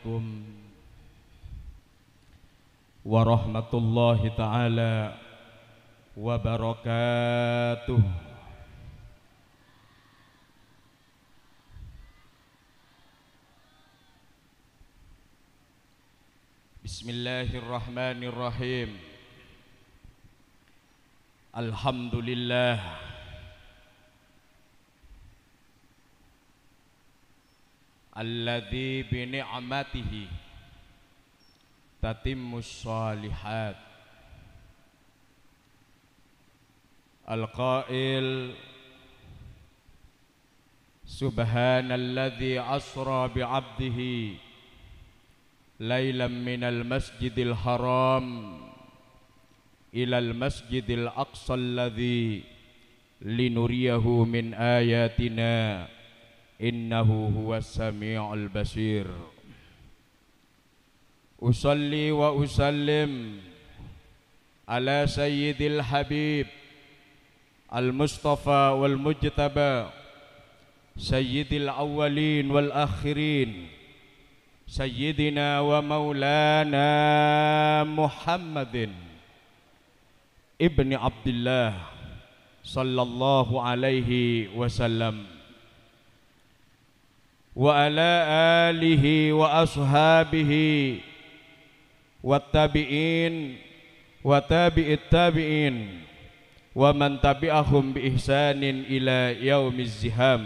عليكم ورحمة الله تعالى وبركاته بسم الله الرحمن الرحيم الحمد لله alladzi bi ni'matihi tatimmus salihat al-qail subhanalladzi asra bi 'abdihi lailan minal masjidil haram ilal masjidil aqsa alladzi linuriyahu min ayatina إنه هو السميع البصير أصلي وأسلم على سيد الحبيب المصطفى والمجتبى سيد الأولين والآخرين سيدنا ومولانا محمد ابن عبد الله صلى الله عليه وسلم وعلى آله وأصحابه والتابعين وتابع التابعين ومن تبعهم بإحسان إلى يوم الزهام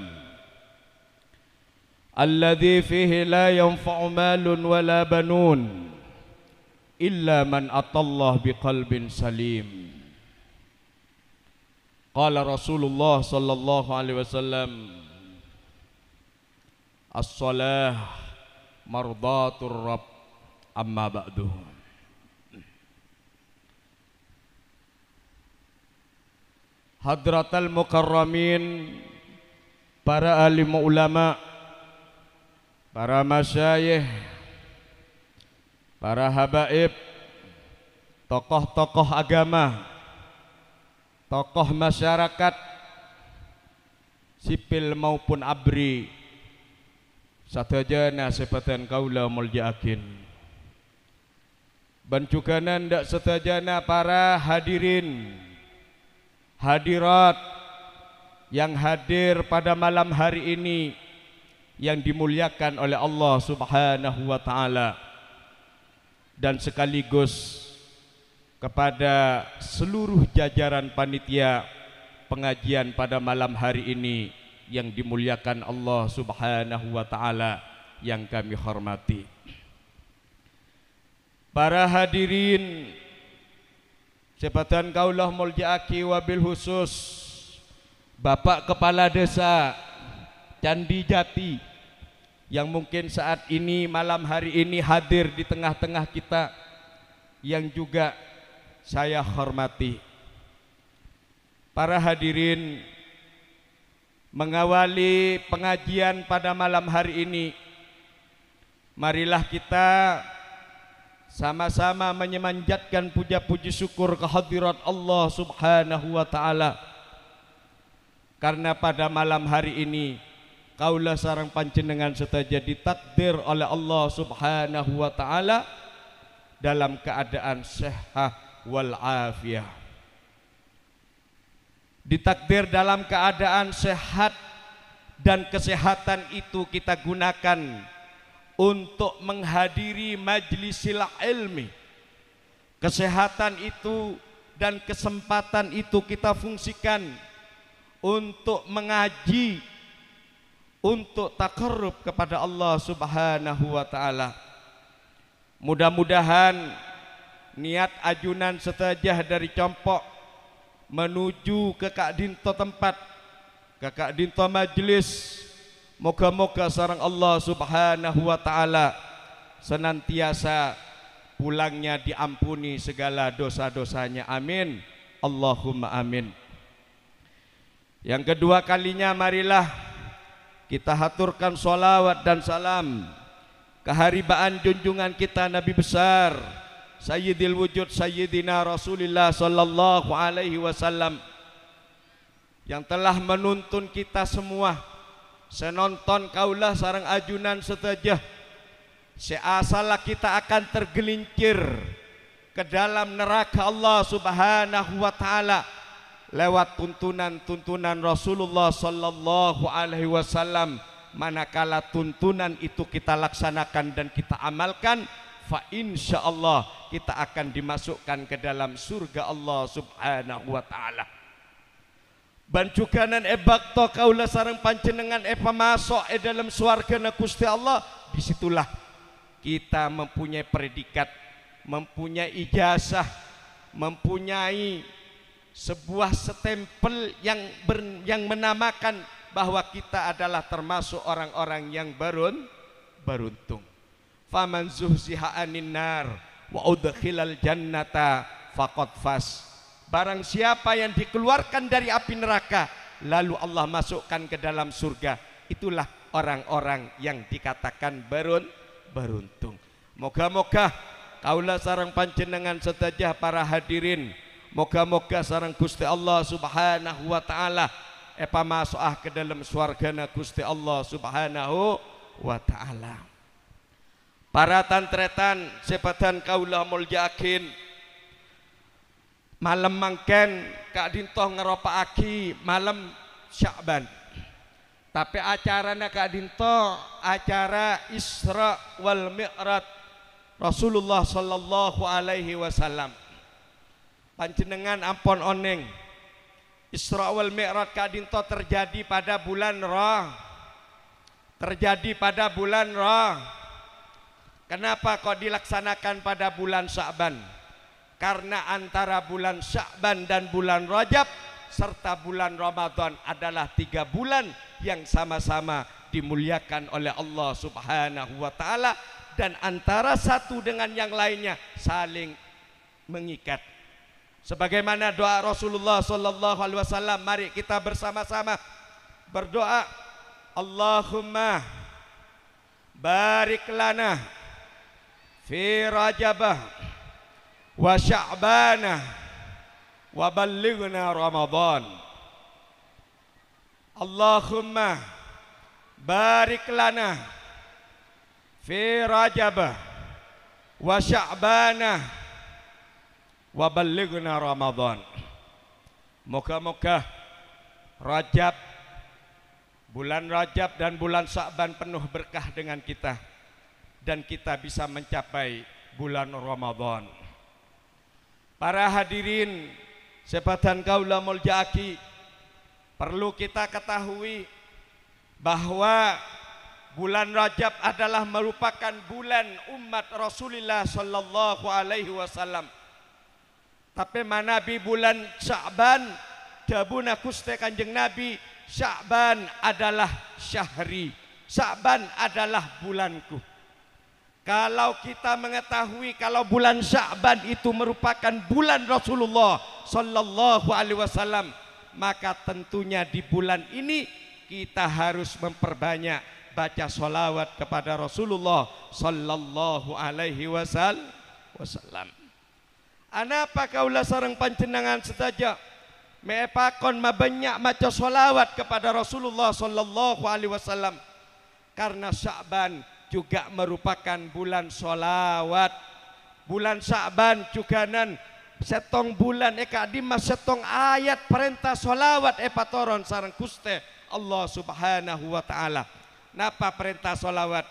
الذي فيه لا ينفع مال ولا بنون إلا من أتى الله بقلب سليم قال رسول الله صلى الله عليه وسلم as-salah mardatur rabb amma ba'du Hadratal mukarramin para alim ulama para masyayikh para habaib tokoh-tokoh agama tokoh masyarakat sipil maupun abri Satajana sifatan kaula mulja'akin Bancukanan dak setajana para hadirin Hadirat Yang hadir pada malam hari ini Yang dimuliakan oleh Allah subhanahu wa ta'ala Dan sekaligus Kepada seluruh jajaran panitia Pengajian pada malam hari ini yang dimuliakan Allah Subhanahu wa taala yang kami hormati. Para hadirin Jabatan Kaulah muljaki wabil khusus Bapak Kepala Desa Candi Jati yang mungkin saat ini malam hari ini hadir di tengah-tengah kita yang juga saya hormati. Para hadirin mengawali pengajian pada malam hari ini. Marilah kita sama-sama menyemanjatkan puja-puji syukur kehadirat Allah Subhanahu wa taala. Karena pada malam hari ini kaulah sarang pancenengan setaja ditakdir oleh Allah Subhanahu wa taala dalam keadaan sehat walafiat. Ditakdir dalam keadaan sehat dan kesehatan itu kita gunakan untuk menghadiri majlisil ilmi. Kesehatan itu dan kesempatan itu kita fungsikan untuk mengaji untuk takarrub kepada Allah Subhanahu wa taala. Mudah-mudahan niat ajunan setajah dari Compok menuju ke Kak Dinto tempat ke Kak Dinto majlis moga-moga sarang Allah subhanahu wa ta'ala senantiasa pulangnya diampuni segala dosa-dosanya amin Allahumma amin yang kedua kalinya marilah kita haturkan solawat dan salam keharibaan junjungan kita Nabi besar sayyidil wujud sayyidina Rasulullah sallallahu alaihi wasallam yang telah menuntun kita semua senonton kaulah sarang ajunan setajah seasalah kita akan tergelincir ke dalam neraka Allah Subhanahu wa taala lewat tuntunan-tuntunan Rasulullah sallallahu alaihi wasallam manakala tuntunan itu kita laksanakan dan kita amalkan fa insya Allah kita akan dimasukkan ke dalam surga Allah subhanahu wa ta'ala bancukanan e bakto kaula sarang pancenengan e pamasok e dalam suarga na kusti Allah disitulah kita mempunyai predikat mempunyai ijazah mempunyai sebuah setempel yang ber, yang menamakan bahwa kita adalah termasuk orang-orang yang beruntung faman zuhziha anin nar wa udkhilal jannata faqad fas barang siapa yang dikeluarkan dari api neraka lalu Allah masukkan ke dalam surga itulah orang-orang yang dikatakan berun beruntung moga-moga kaulah sarang panjenengan setajah para hadirin moga-moga sarang Gusti Allah subhanahu wa ta'ala epa masuk ah ke dalam suargana Gusti Allah subhanahu wa ta'ala Para tretan sepatan kaulah mul Malam mangken Kak Dintoh ngeropa aki Malam Syakban Tapi acaranya Kak Dintoh Acara Isra wal Mi'rat Rasulullah sallallahu alaihi wasallam Panjenengan ampon oneng Isra wal kak kadinto terjadi pada bulan Ra. Terjadi pada bulan Ra. Kenapa kok dilaksanakan pada bulan Sya'ban? Karena antara bulan Sya'ban dan bulan Rajab serta bulan Ramadan adalah tiga bulan yang sama-sama dimuliakan oleh Allah Subhanahu wa taala dan antara satu dengan yang lainnya saling mengikat. Sebagaimana doa Rasulullah sallallahu alaihi wasallam, mari kita bersama-sama berdoa Allahumma barik lana fi rajabah wa sya'bana wa ballighna ramadan Allahumma barik lana fi rajabah wa sya'bana wa ballighna ramadan moga-moga Rajab bulan Rajab dan bulan Sa'ban penuh berkah dengan kita dan kita bisa mencapai bulan Ramadan. Para hadirin sepatan kaula muljaki perlu kita ketahui bahwa bulan Rajab adalah merupakan bulan umat Rasulullah sallallahu alaihi wasallam. Tapi mana bi bulan Sya'ban jabuna kuste kanjeng Nabi Sya'ban adalah syahri. Sya'ban adalah bulanku. Kalau kita mengetahui kalau bulan Sya'ban itu merupakan bulan Rasulullah sallallahu alaihi wasallam, maka tentunya di bulan ini kita harus memperbanyak baca solawat kepada Rasulullah sallallahu alaihi wasallam. Anapa kaulah sarang pancenangan saja mepakon banyak maca solawat kepada Rasulullah sallallahu alaihi wasallam karena Sya'ban juga merupakan bulan solawat. Bulan Sa'ban nan setong bulan eka eh, dimas setong ayat perintah solawat epatoron eh, sarang kuste Allah subhanahu wa ta'ala. Napa perintah solawat?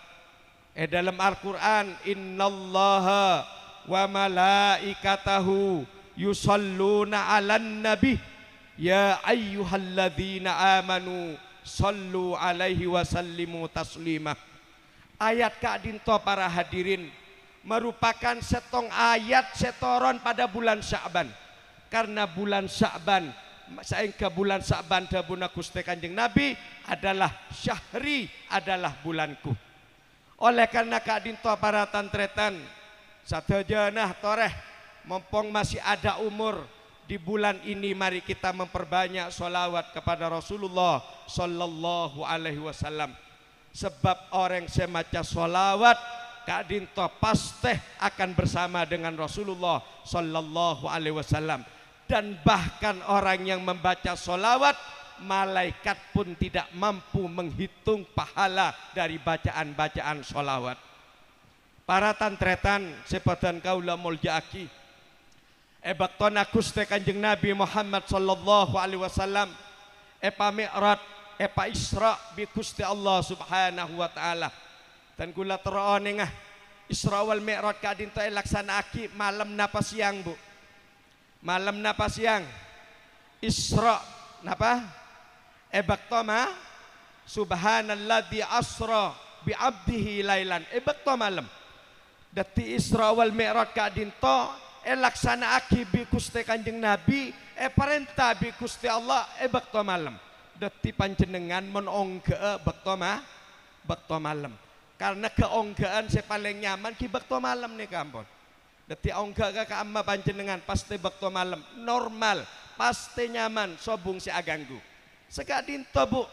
Eh dalam Al-Quran innallaha wa malaikatahu yusalluna alan nabi ya ayyuhalladzina amanu sallu alaihi wa sallimu taslimah Ayat Kak Dinto para hadirin merupakan setong ayat setoron pada bulan Sya'ban. Karena bulan Sya'ban, saengka bulan Sya'ban dabuna Gusti Kanjeng Nabi adalah syahri, adalah bulanku. Oleh karena Kak Dinto para tantretan, sadajanah toreh, mempong masih ada umur, di bulan ini mari kita memperbanyak solawat kepada Rasulullah Sallallahu Alaihi Wasallam. Sebab orang semaca sholawat kadinto pasteh akan bersama dengan Rasulullah Sallallahu Alaihi Wasallam. Dan bahkan orang yang membaca sholawat malaikat pun tidak mampu menghitung pahala dari bacaan-bacaan sholawat. Para tantretan sepatan kaula muljaki Ebak ton aku kanjeng Nabi Muhammad sallallahu alaihi wasallam. Epa mi'rat epa Isra bi Gusti Allah Subhanahu wa taala. Dan gula teroon engah Isra wal Mi'raj kadinto aki malam napa siang, Bu? Malam napa siang? Isra napa? Ebaktoma Subhanalladzi asra bi abdihi lailan. Ebakto malam. Dati Isra wal kadin kadinto elaksana aki bi Gusti Kanjeng Nabi e parenta bi Gusti Allah ebak bakto malam deti panjenengan menonggee bekto mah bekto malam karena keonggaan saya paling nyaman ki bekto malam nih kampun deti ongga ke amma panjenengan pasti bekto malam normal pasti nyaman sobung si aganggu sekadin bu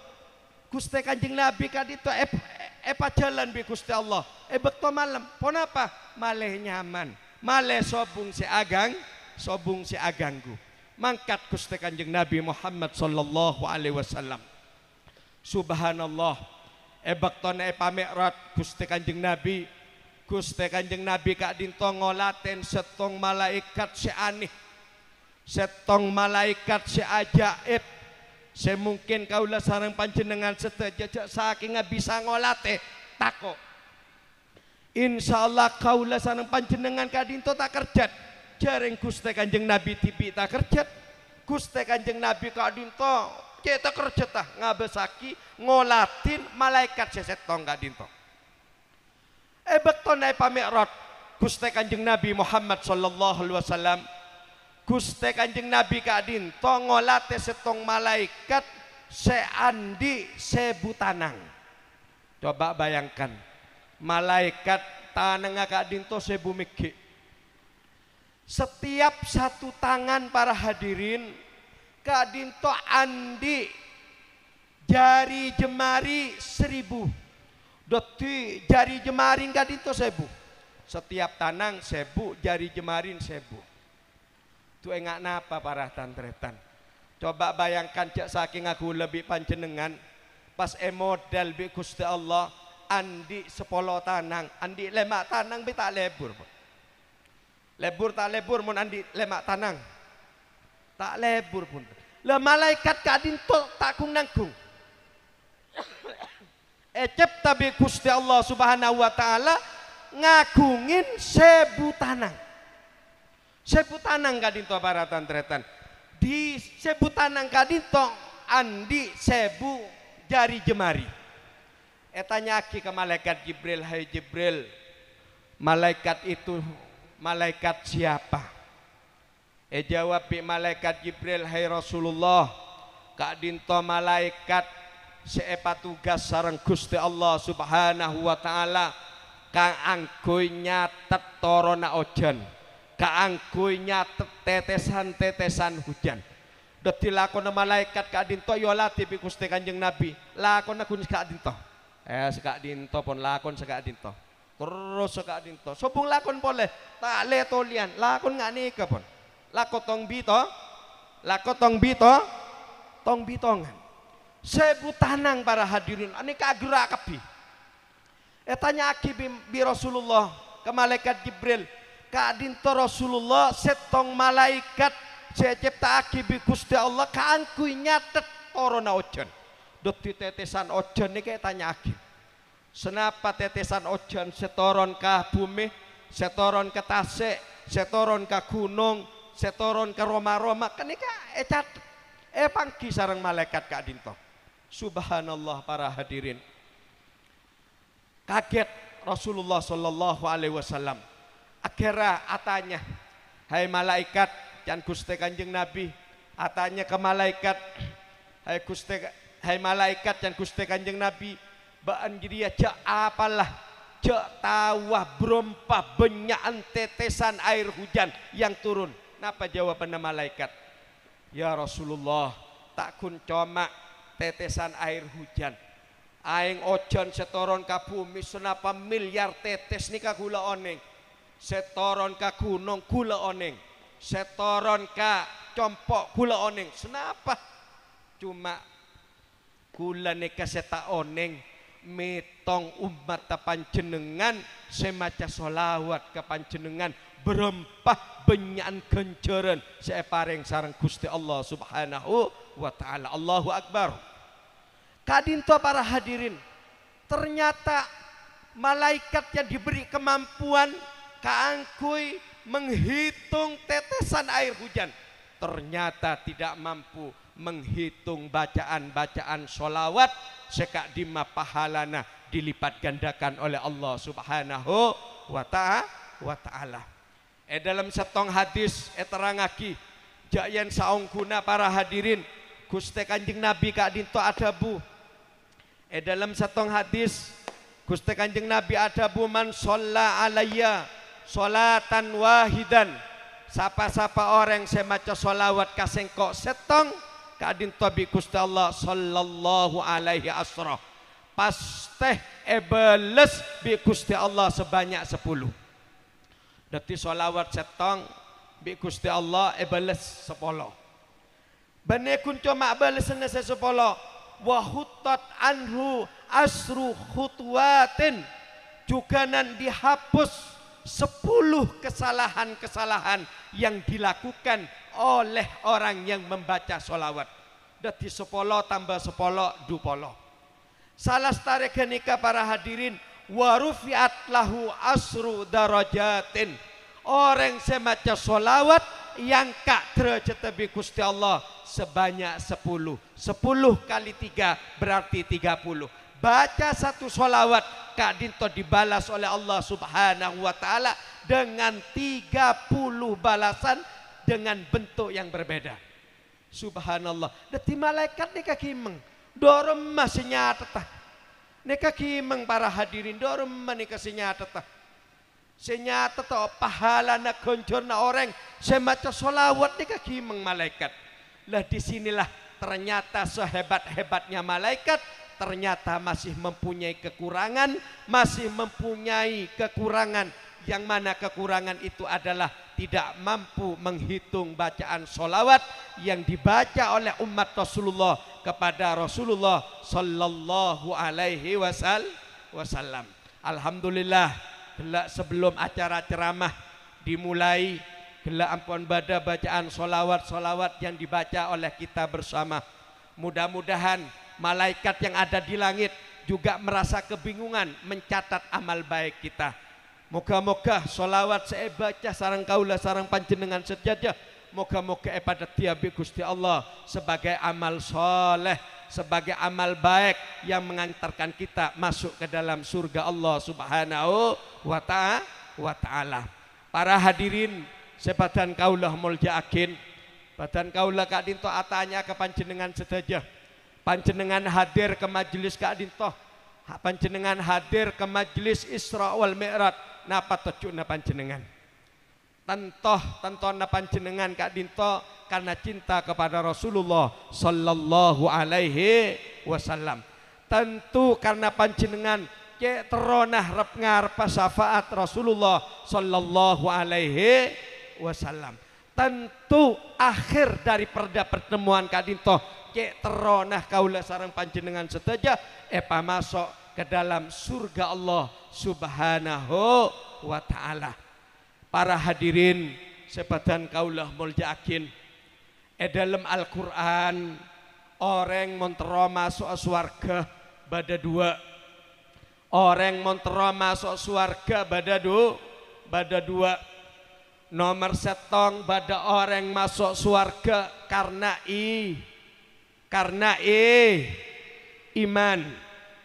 kuste kanjeng nabi kadito ep, epa jalan bi kuste Allah e bekto malam pon apa maleh nyaman maleh sobung si agang sobung si aganggu mangkat Gusti Kanjeng Nabi Muhammad sallallahu alaihi wasallam Subhanallah epa eh, eh, pamekrat Gusti Kanjeng Nabi Gusti Kanjeng Nabi kak dinto ngolaten setong malaikat seanih setong malaikat seajaib semungkin kaulah sarang panjenengan setajajak saking bisa ngolate tako Insya Allah kaulah sarang panjenengan kadinto tak kerjat jaring Gusti Kanjeng Nabi tipi tak kerjet Gusti Kanjeng Nabi kadinto kita kerja tah ngabesaki ngolatin malaikat seset tong kadinto ebek eh, tonai pamirot Gusti Kanjeng Nabi Muhammad sallallahu alaihi wasallam Gusti Kanjeng Nabi kadinto ngolate setong malaikat seandi sebutanang coba bayangkan malaikat tanengah kadinto sebumiki setiap satu tangan para hadirin kadinto andi jari jemari seribu doti jari jemari kadinto sebu setiap tanang sebu jari jemarin sebu itu enggak napa para tantretan coba bayangkan cek saking aku lebih panjenengan pas emodel bi Gusti Allah andi sepolo tanang andi lemak tanang bi tak lebur Lebur tak lebur mun andi lemak tanang. Tak lebur pun. Le malaikat kadin tak kung nangkung. Ecep tabi Gusti Allah Subhanahu wa taala ngagungin sebu tanang. Sebu tanang kadin to baratan tretan. Di sebu tanang kadin to andi sebu jari jemari. Etanya eh, aki ke malaikat Jibril, hai Jibril. Malaikat itu malaikat siapa? Eh jawab bi malaikat Jibril, "Hai Rasulullah, kak dinto malaikat seapa tugas sarang Gusti Allah Subhanahu wa taala kang angkui nyatet torona ojan, kang angkui nyatet tetesan-tetesan hujan." dati lakona malaikat kak dinto ya latih bi Gusti Kanjeng Nabi, lakona kunis kak dinto. Eh sekak dinto pon lakon sekak dinto terus saka ading to lakon boleh tak leto lian lakon nggak nikah pun lakon tong bito lakon tong bito tong bitongan sebu tanang para hadirin ini gerak kebi eh tanya aki bi, Rasulullah ke malaikat Jibril kadin to Rasulullah setong malaikat cecep tak aki bi kusti Allah kangku nyatet torona ojen dot tetesan ojen ini kayak tanya aki senapa tetesan ojan setoron ke bumi setoron ke tasik setoron ke gunung setoron ke roma-roma kenika kan ecat eh, eh pangki sarang malaikat kak dinto subhanallah para hadirin kaget Rasulullah sallallahu alaihi wasallam akhirnya atanya hai malaikat dan Gusti Kanjeng Nabi atanya ke malaikat hai Gusti hai malaikat dan Gusti Kanjeng Nabi baan gidia ya, cek apalah cek tawah berompah benyaan tetesan air hujan yang turun napa jawabannya malaikat ya Rasulullah tak kun comak tetesan air hujan aing ojan setoron ke bumi senapa miliar tetes nika gula oneng setoron ke gunung gula oneng setoron ke compok gula oneng senapa cuma gula nika seta oneng metong umat kepanjenengan semaca solawat ke panjenengan berempah benyan kenceran saya sarang Gusti Allah Subhanahu wa taala Allahu akbar kadinto para hadirin ternyata malaikat yang diberi kemampuan keangkui menghitung tetesan air hujan ternyata tidak mampu menghitung bacaan-bacaan solawat sekak dima pahalana dilipat gandakan oleh Allah subhanahu wa ta'ala eh dalam setong hadis eh terangaki jayan saungkuna para hadirin Guste kanjeng Nabi kak dinto adabu eh dalam setong hadis Guste kanjeng Nabi adabu man sholla alaiya solatan wahidan sapa-sapa orang semaca solawat kasengkok setong kadin tabi Gusti Allah sallallahu alaihi asra pasteh ebeles bi Gusti Allah sebanyak sepuluh dati solawat setong bi Gusti Allah ebeles sepuluh bane kunco mak beles nese sepuluh wahutat anhu asru khutwatin juga nan dihapus sepuluh kesalahan-kesalahan yang dilakukan oleh orang yang membaca solawat. Dati sepolo tambah sepolo dupolo. Salah tarik nikah para hadirin warufiat lahu asru darajatin. Orang semaca solawat yang kak derajat tebi Gusti Allah sebanyak sepuluh. Sepuluh kali tiga berarti tiga puluh. Baca satu solawat kak dinto dibalas oleh Allah subhanahu wa ta'ala dengan tiga puluh balasan dengan bentuk yang berbeda. Subhanallah. Dati malaikat nikah meng dorum masih nyata. Nikah kimeng para hadirin. Dorem menikah sinyata. Senyata to oh, pahala nak konjor na orang. maca solawat nikah meng malaikat. Lah disinilah ternyata sehebat-hebatnya malaikat ternyata masih mempunyai kekurangan, masih mempunyai kekurangan yang mana kekurangan itu adalah tidak mampu menghitung bacaan solawat yang dibaca oleh umat Rasulullah kepada Rasulullah Sallallahu Alaihi Wasallam. Alhamdulillah, gelak sebelum acara ceramah dimulai, gelak ampun pada bacaan solawat-solawat yang dibaca oleh kita bersama. Mudah-mudahan malaikat yang ada di langit juga merasa kebingungan mencatat amal baik kita Moga-moga solawat saya baca sarang kaulah sarang panjenengan setiada. Moga-moga pada ibu Gusti Allah sebagai amal soleh, sebagai amal baik yang mengantarkan kita masuk ke dalam surga Allah subhanahu wa ta'ala. Para hadirin sebatan kaulah mulia akin. Badan kaulah Kak Dinto atanya ke panjenengan setiada. Panjenengan hadir ke majelis Kak Dinto. Panjenengan hadir ke majelis Isra wal Mi'raj napa tecuna panjenengan. Tentoh tentuan panjenengan Kak Dinto karena cinta kepada Rasulullah sallallahu alaihi wasallam. Tentu karena panjenengan cek teronah rep ngarep syafaat Rasulullah sallallahu alaihi wasallam. Tentu akhir dari perda pertemuan Kak Dinto cek teronah kaula sarang panjenengan setaja epa masuk ke dalam surga Allah Subhanahu wa taala. Para hadirin sepadan kaulah muljakin e eh, dalam Al-Qur'an orang montero masuk suarga pada dua orang montero masuk suarga pada dua pada dua nomor setong pada orang masuk suarga karena i karena i iman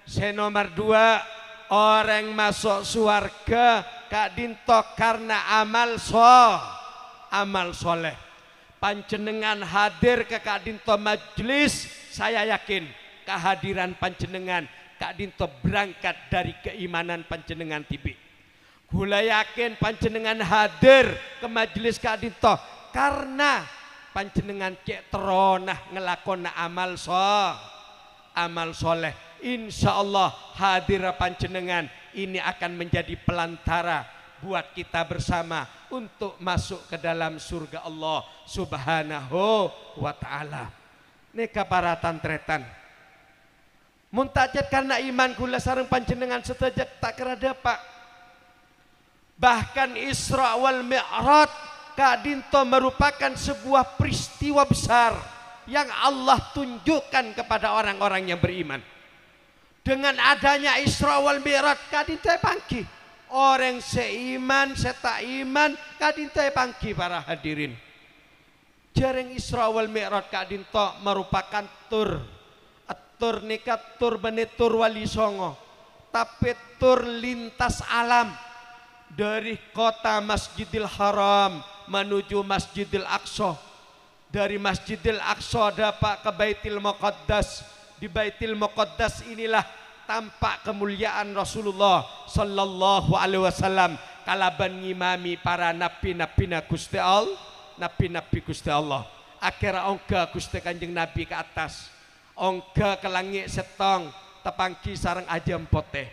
saya nomor dua, orang masuk surga Kak Dinto karena amal so, amal soleh. Panjenengan hadir ke Kak Dinto majlis, saya yakin kehadiran panjenengan Kak Dinto berangkat dari keimanan panjenengan tibi. Gula yakin panjenengan hadir ke majelis Kak Dinto karena panjenengan cek teronah ngelakon amal soleh amal soleh. Insya Allah hadir panjenengan ini akan menjadi pelantara buat kita bersama untuk masuk ke dalam surga Allah subhanahu wa ta'ala. Neka para tantretan. Muntajat karena iman gula sarang panjenengan setajat tak kerada pak. Bahkan Isra wal Mi'raj kadinto merupakan sebuah peristiwa besar yang Allah tunjukkan kepada orang-orang yang beriman. Dengan adanya Isra wal Mi'raj kadinte pangki. Orang seiman, seta iman kadinte pangki para hadirin. Jaring Isra wal Mi'raj kadinto merupakan tur. Tur nikat tur tur wali songo. Tapi tur lintas alam dari kota Masjidil Haram menuju Masjidil Aqsa dari Masjidil Aqsa dapat ke Baitil Muqaddas di Baitil Muqaddas inilah tampak kemuliaan Rasulullah sallallahu alaihi wasallam kalaban ngimami para nabi-nabi Gusti Allah nabi-nabi Gusti Allah akhirnya ongga Gusti Kanjeng Nabi ke atas ongga ke langit setong tepangki sarang ajam poteh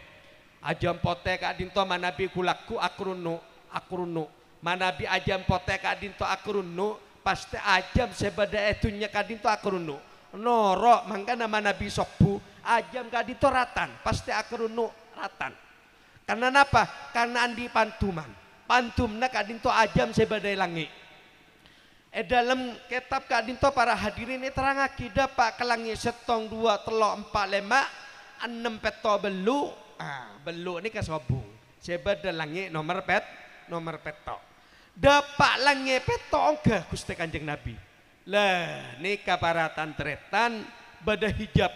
ajam poteh kak dinto manabi kulaku akrunu akrunu manabi ajam poteh kak dinto akrunu pasti ajam sebeda etunya kadin to akrunu norok mangga nama nabi sokbu ajam kadin tu ratan pasti akrunu ratan karena apa karena andi pantuman pantum pantumna kadin tu ajam sebeda langi eh dalam kitab kadin tu para hadirin ini terang terangaki dapat kelangi setong dua telok empat lemak enam peto belu ah belu ini kasobung sebeda langi nomor pet nomor petok Dapak lang ngepet to Gusti Kanjeng Nabi. Lah nika paratan tretan bada hijab.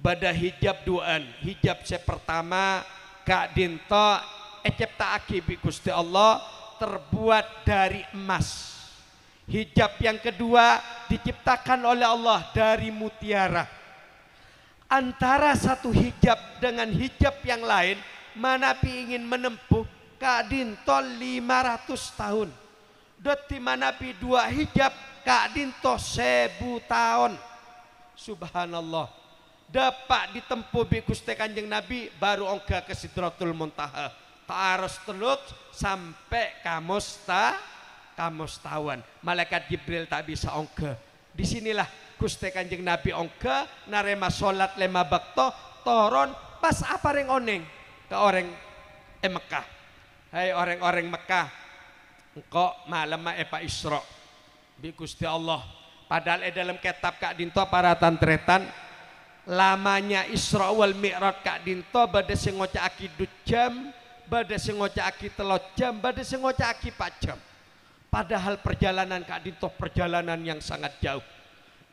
Bada hijab duaan. Hijab saya pertama kak dinto ecep ta'akibi Gusti Allah terbuat dari emas. Hijab yang kedua diciptakan oleh Allah dari mutiara. Antara satu hijab dengan hijab yang lain, pi ingin menempuh kadin tol 500 tahun. Dotima Nabi dua hijab kadin to sebu tahun. Subhanallah. Dapat ditempuh bikuste kanjeng Nabi baru ongka ke Sidratul Muntaha. harus telut sampai kamusta kamustawan. Malaikat Jibril tak bisa ongka. Disinilah Gusti Kanjeng Nabi ongka narema salat lema bakto toron pas apa reng oneng ke orang eh, Mekah. Hai hey, orang-orang Mekah, engkau malam eh Pak Isra. Bi Gusti Allah. Padahal eh dalam kitab Kak Dinto para tantretan lamanya Isra wal Mi'raj Kak Dinto bade sing aki jam, bade sing aki telo jam, bade sing aki pak jam. Padahal perjalanan Kak Dinto perjalanan yang sangat jauh.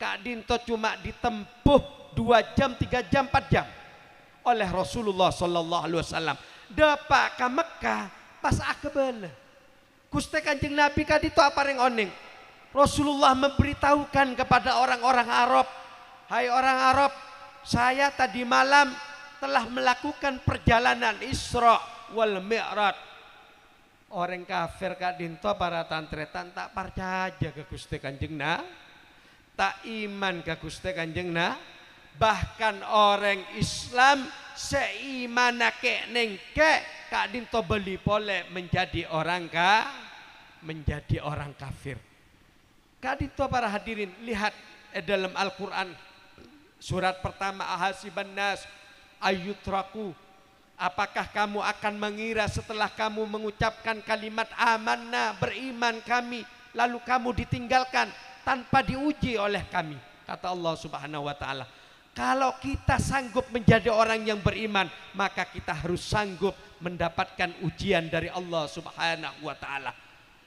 Kak Dinto cuma ditempuh dua jam, tiga jam, empat jam oleh Rasulullah Sallallahu Alaihi Wasallam. Dapat ke Mekah pas pasakebel. Gusti Kanjeng Nabi kadi apa yang oning. Rasulullah memberitahukan kepada orang-orang Arab, "Hai orang Arab, saya tadi malam telah melakukan perjalanan Isra wal Mi'raj." Orang kafir Kak Dinto para tantretan tak percaya ke Gusti Kanjeng na, tak iman ke Gusti Kanjeng na, bahkan orang Islam seimanake nengke Kak Dinto beli pole menjadi orang ka, menjadi orang kafir. Kak Dinto para hadirin lihat eh, dalam Al-Quran surat pertama Ahasiban Nas Ayutraku Apakah kamu akan mengira setelah kamu mengucapkan kalimat amanah beriman kami lalu kamu ditinggalkan tanpa diuji oleh kami kata Allah Subhanahu wa taala kalau kita sanggup menjadi orang yang beriman maka kita harus sanggup mendapatkan ujian dari Allah Subhanahu wa taala.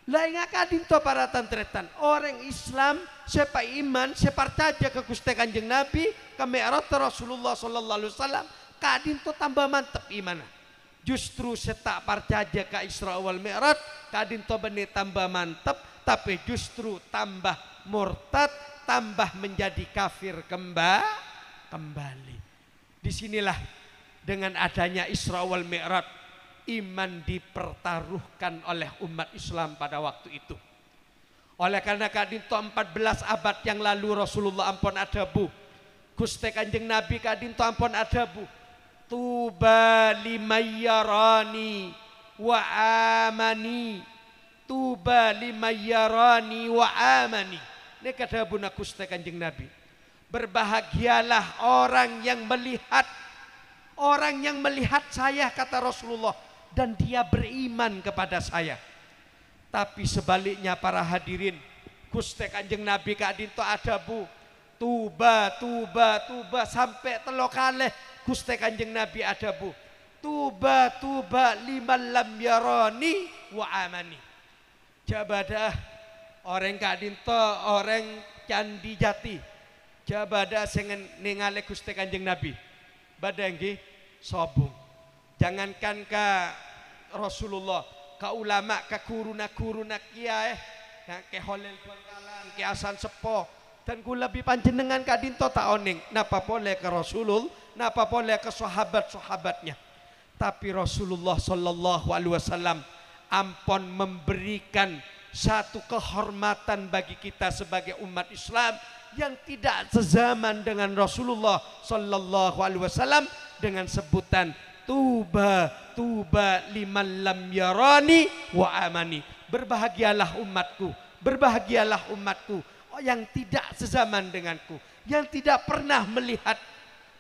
Lain kadinto para tantretan orang Islam siapa iman siapa saja ke Gusti Kanjeng Nabi ke Mi'raj Rasulullah sallallahu alaihi wasallam to tambah mantep iman. Justru setak percaya ke Isra wal Mi'raj to beni tambah mantep tapi justru tambah murtad tambah menjadi kafir kemba kembali. Disinilah dengan adanya Isra wal Mi'raj iman dipertaruhkan oleh umat Islam pada waktu itu. Oleh karena kadin kadinto 14 abad yang lalu Rasulullah ampun adabu. Gusti Kanjeng Nabi kadinto ampun adabu. Tuba limayyarani wa amani. Tuba limayyarani wa amani. Ini kadabuna Gusti Kanjeng Nabi. Berbahagialah orang yang melihat Orang yang melihat saya kata Rasulullah dan dia beriman kepada saya. Tapi sebaliknya para hadirin, Gusti Kanjeng Nabi kadin to ada bu. Tuba, tuba, tuba sampai telo kaleh Gusti Kanjeng Nabi ada bu. Tuba, tuba lima lam yaroni wa amani. Jabadah orang kadin to orang candi jati. Jabadah sengen ningale Gusti Kanjeng Nabi. Badenggi sobung. Jangankan ke Rasulullah ka ulama ka kuruna-kuruna kiai ya, ke Holil Bangkalan ke Hasan Sepo dan lebih panjenengan kadinto tak oning napa boleh ke Rasulul napa boleh ke sahabat-sahabatnya tapi Rasulullah Shallallahu Alaihi Wasallam ampon memberikan satu kehormatan bagi kita sebagai umat Islam yang tidak sezaman dengan Rasulullah Shallallahu Alaihi Wasallam dengan sebutan Tuba, tuba liman lam yarani wa amani. Berbahagialah umatku, berbahagialah umatku oh, yang tidak sezaman denganku, yang tidak pernah melihat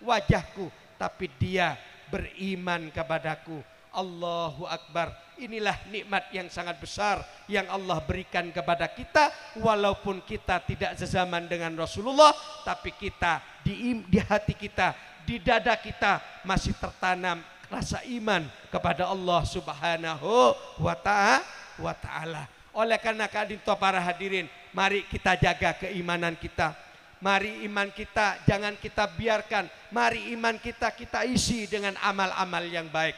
wajahku, tapi dia beriman kepadaku. Allahu Akbar. Inilah nikmat yang sangat besar yang Allah berikan kepada kita walaupun kita tidak sezaman dengan Rasulullah tapi kita di, di hati kita, di dada kita masih tertanam rasa iman kepada Allah Subhanahu wa taala. Oleh karena kadinto para hadirin, mari kita jaga keimanan kita. Mari iman kita jangan kita biarkan. Mari iman kita kita isi dengan amal-amal yang baik.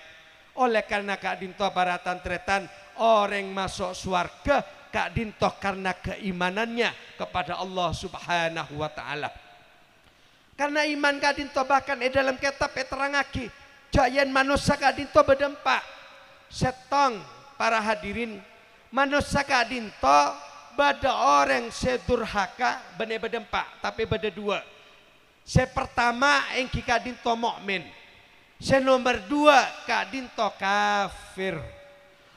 Oleh karena Kak Dinto para tantretan orang masuk surga Kak Dinto karena keimanannya kepada Allah Subhanahu wa taala. Karena iman Kak Dinto bahkan eh, dalam kitab eh, terangaki Jayan manusia kadinto berdempak Setong para hadirin. Manusia kadinto pada orang sedurhaka bener berdempak Tapi pada dua. saya pertama engki kadinto mukmin. saya nomor dua kadinto kafir.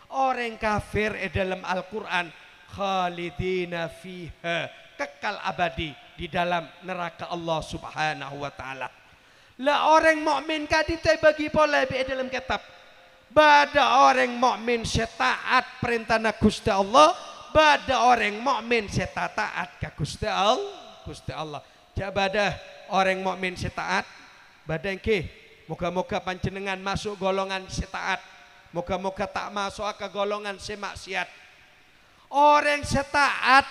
Orang kafir eh, dalam Al-Quran. Khalidina fiha. Kekal abadi di dalam neraka Allah subhanahu wa ta'ala. Lah orang mukmin kadi teh bagi pola bi dalam kitab. Bada orang mukmin setaat perintah Gusti Allah, bada orang mukmin setaat taat ka Gusti Allah. Gusti Allah. Jabada bada orang mukmin setaat bada engke moga-moga panjenengan masuk golongan setaat. Moga-moga tak masuk ke golongan semaksiat. Orang setaat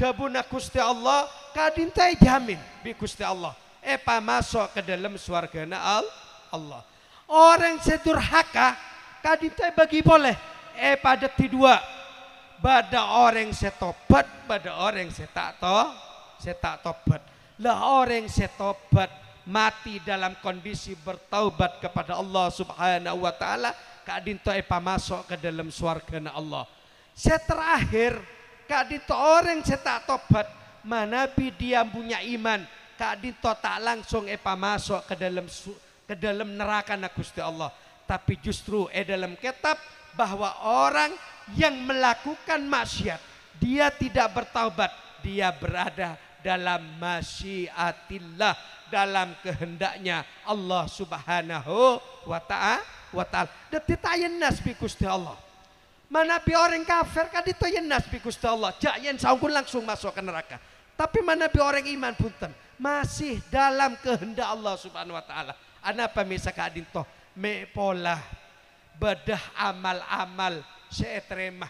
gabuna Gusti Allah kadintai jamin bi Gusti Allah Epa masuk ke dalam suarga al Allah. Orang sedurhaka kadita bagi boleh. Epa Eh pada dua. Pada orang setobat, pada orang setak to, setak tobat. Lah orang setobat mati dalam kondisi bertaubat kepada Allah Subhanahu wa taala, kadinto epa masuk ke dalam suarga Allah. Saya terakhir kadinto orang setak tobat, manabi dia punya iman, kadito tak langsung epa masuk ke dalam ke dalam neraka nak Gusti Allah tapi justru eh dalam kitab bahwa orang yang melakukan maksiat dia tidak bertaubat dia berada dalam masyiatillah dalam kehendaknya Allah Subhanahu wa ta'ala wa ta'ala detitayen nas Gusti Allah mana bi orang kafir kan ditoyen nas bi Gusti Allah jak yen langsung masuk ke neraka tapi mana bi orang iman punten masih dalam kehendak Allah Subhanahu wa taala. Ana pamisa ka dinto me pola bedah amal-amal saya terima.